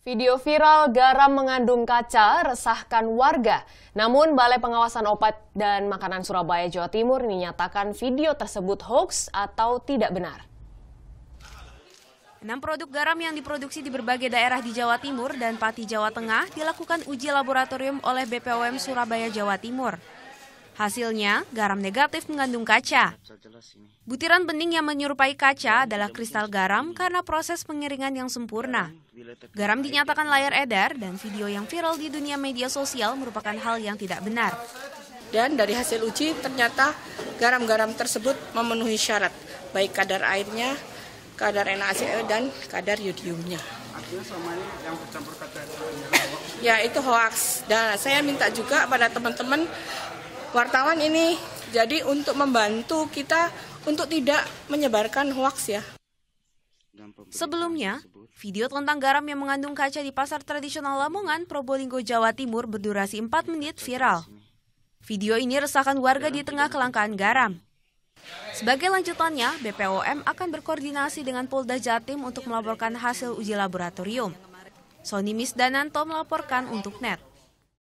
Video viral garam mengandung kaca resahkan warga. Namun Balai Pengawasan Obat dan Makanan Surabaya Jawa Timur menyatakan video tersebut hoax atau tidak benar. Enam produk garam yang diproduksi di berbagai daerah di Jawa Timur dan Pati Jawa Tengah dilakukan uji laboratorium oleh BPOM Surabaya Jawa Timur. Hasilnya, garam negatif mengandung kaca. Butiran bening yang menyerupai kaca adalah kristal garam karena proses pengiringan yang sempurna. Garam dinyatakan layar edar dan video yang viral di dunia media sosial merupakan hal yang tidak benar. Dan dari hasil uji ternyata garam-garam tersebut memenuhi syarat, baik kadar airnya, kadar NaCl dan kadar yodiumnya. Ya itu hoax. Dan saya minta juga pada teman-teman wartawan ini. Jadi untuk membantu kita untuk tidak menyebarkan hoaks ya. Sebelumnya, video tentang garam yang mengandung kaca di pasar tradisional Lamongan, Probolinggo, Jawa Timur berdurasi 4 menit viral. Video ini resahkan warga di tengah kelangkaan garam. Sebagai lanjutannya, BPOM akan berkoordinasi dengan Polda Jatim untuk melaporkan hasil uji laboratorium. Sony Misdananto melaporkan untuk NET.